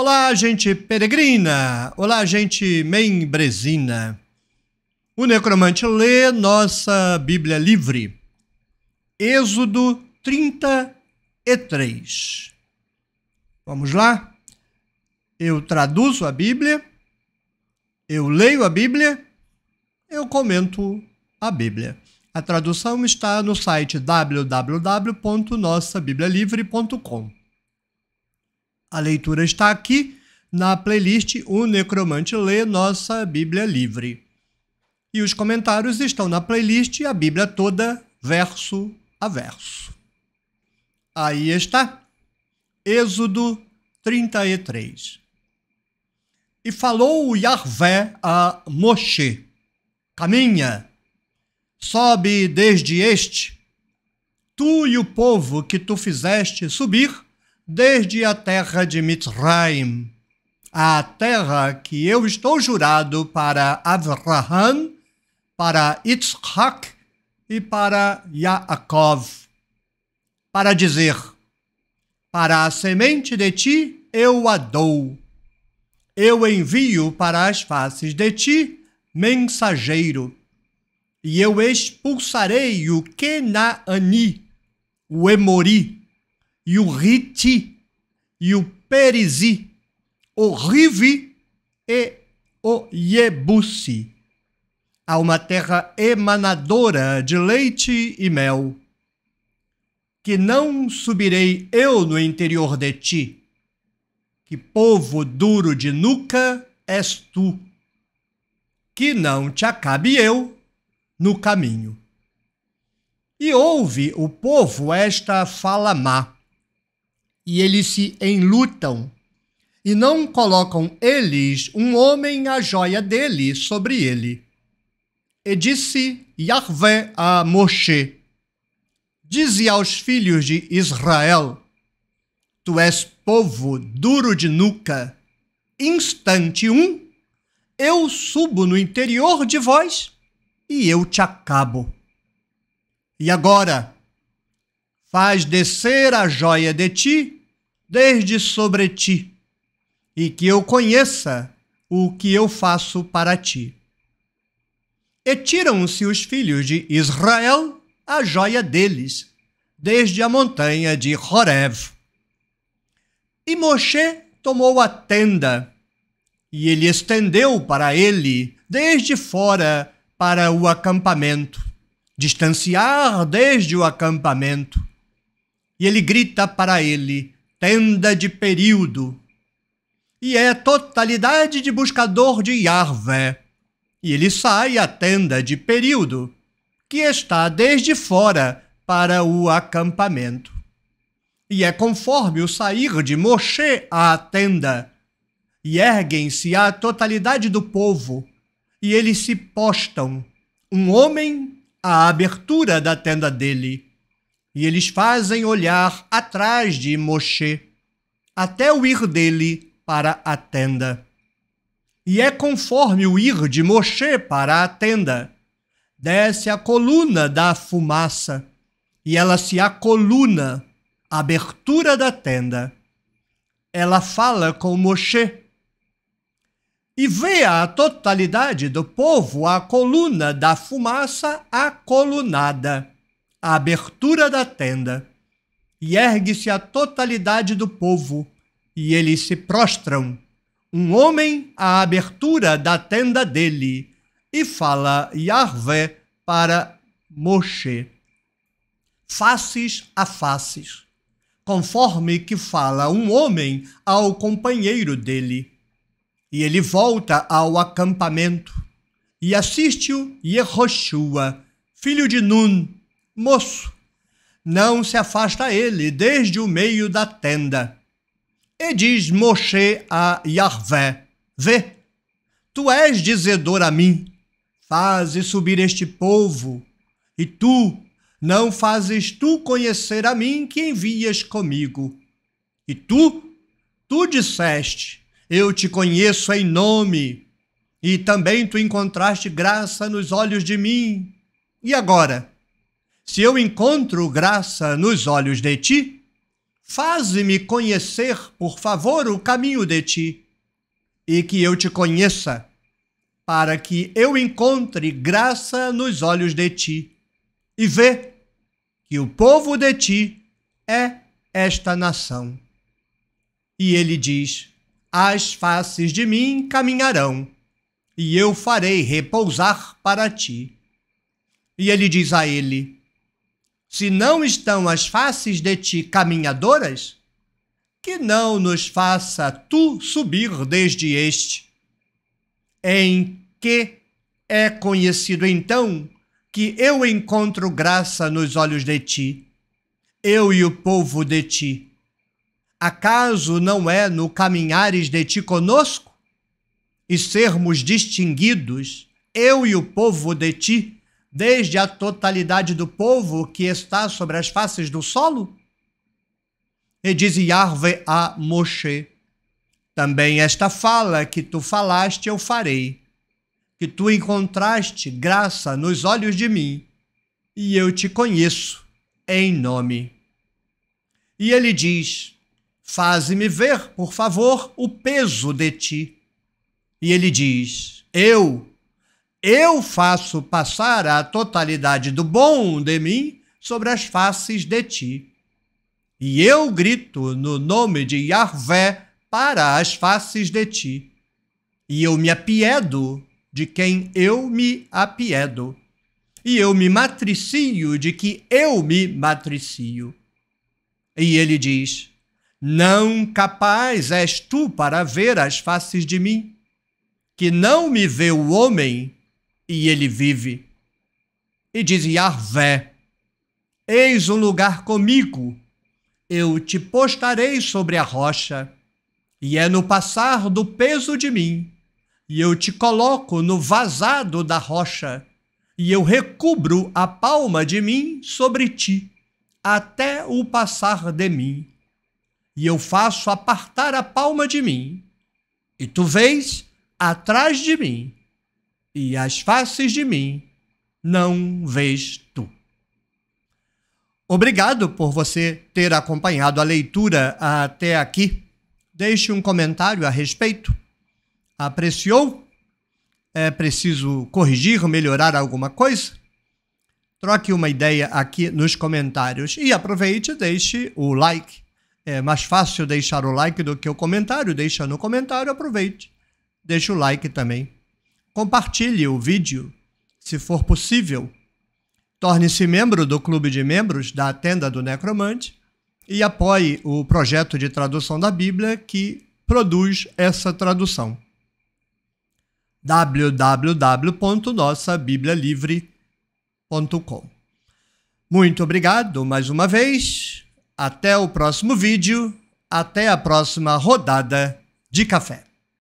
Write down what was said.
Olá, gente peregrina! Olá, gente membresina! O necromante lê nossa Bíblia livre. Êxodo 33. Vamos lá? Eu traduzo a Bíblia, eu leio a Bíblia, eu comento a Bíblia. A tradução está no site www.nossabiblialivre.com. A leitura está aqui na playlist O Necromante Lê Nossa Bíblia Livre. E os comentários estão na playlist A Bíblia Toda, verso a verso. Aí está. Êxodo 33. E falou Yahvé a Moshe: Caminha, sobe desde este, tu e o povo que tu fizeste subir desde a terra de Mitzrayim, a terra que eu estou jurado para Avraham, para Yitzhak e para Yaakov, para dizer: Para a semente de ti eu a dou. Eu envio para as faces de ti mensageiro, e eu expulsarei o Kenaani, o Emori, e o Riti, e o Perizi, o Rivi e o Yebusi. Há uma terra emanadora de leite e mel. Que não subirei eu no interior de ti, que povo duro de nuca és tu, que não te acabe eu no caminho. E ouve o povo esta fala má e eles se enlutam, e não colocam eles um homem a joia dele sobre ele. E disse Yahvé a Moshe: Dize aos filhos de Israel: Tu és povo duro de nuca, instante um, eu subo no interior de vós e eu te acabo. E agora, faz descer a joia de ti desde sobre ti, e que eu conheça o que eu faço para ti. E tiram-se os filhos de Israel a joia deles, desde a montanha de Horeb. E Moshe tomou a tenda, e ele estendeu para ele, desde fora, para o acampamento, distanciar desde o acampamento. E ele grita para ele: tenda de período, e é totalidade de buscador de Yahvé. E ele sai à tenda de período, que está desde fora para o acampamento. E é conforme o sair de Moshe à tenda, e erguem-se a totalidade do povo, e eles se postam, um homem à abertura da tenda dele e eles fazem olhar atrás de Moshe, até o ir dele para a tenda. E é conforme o ir de Moshe para a tenda. Desce a coluna da fumaça, e ela se acoluna, abertura da tenda. Ela fala com Moshe e vê a totalidade do povo, a coluna da fumaça acolunada a abertura da tenda, e ergue-se a totalidade do povo, e eles se prostram. Um homem à abertura da tenda dele, e fala Yahvé para Moshe. Faces a faces, conforme que fala um homem ao companheiro dele. E ele volta ao acampamento e assiste-o Yehoshua, filho de Nun, Moço, não se afasta ele desde o meio da tenda. E diz Moshe a Yarvé: Vê, tu és dizedor a mim, faze subir este povo, e tu não fazes tu conhecer a mim que envias comigo. E tu, tu disseste: Eu te conheço em nome, e também tu encontraste graça nos olhos de mim. E agora? Se eu encontro graça nos olhos de ti, faze-me conhecer, por favor, o caminho de ti, e que eu te conheça, para que eu encontre graça nos olhos de ti, e vê que o povo de ti é esta nação. E ele diz: As faces de mim caminharão, e eu farei repousar para ti. E ele diz a ele: se não estão as faces de ti caminhadoras, que não nos faça tu subir desde este. Em que é conhecido então que eu encontro graça nos olhos de ti, eu e o povo de ti. Acaso não é no caminhares de ti conosco e sermos distinguidos, eu e o povo de ti? desde a totalidade do povo que está sobre as faces do solo? E diz Yahvé a Moshe: Também esta fala que tu falaste eu farei, que tu encontraste graça nos olhos de mim, e eu te conheço em nome. E ele diz: Faze-me ver, por favor, o peso de ti. E ele diz: Eu eu faço passar a totalidade do bom de mim sobre as faces de ti. E eu grito no nome de Yahvé para as faces de ti. E eu me apiedo de quem eu me apiedo. E eu me matricio de que eu me matricio. E ele diz: Não capaz és tu para ver as faces de mim, que não me vê o homem e ele vive. E diz Yahvé: Eis um lugar comigo, eu te postarei sobre a rocha, e é no passar do peso de mim, e eu te coloco no vazado da rocha, e eu recubro a palma de mim sobre ti, até o passar de mim, e eu faço apartar a palma de mim, e tu vês atrás de mim e as faces de mim não vês tu. Obrigado por você ter acompanhado a leitura até aqui. Deixe um comentário a respeito. Apreciou? É preciso corrigir, melhorar alguma coisa? Troque uma ideia aqui nos comentários e aproveite e deixe o like. É mais fácil deixar o like do que o comentário. Deixa no comentário, aproveite. Deixa o like também. Compartilhe o vídeo, se for possível. Torne-se membro do clube de membros da Tenda do Necromante e apoie o projeto de tradução da Bíblia que produz essa tradução. www.nossabiblialivre.com Muito obrigado mais uma vez. Até o próximo vídeo. Até a próxima rodada de café.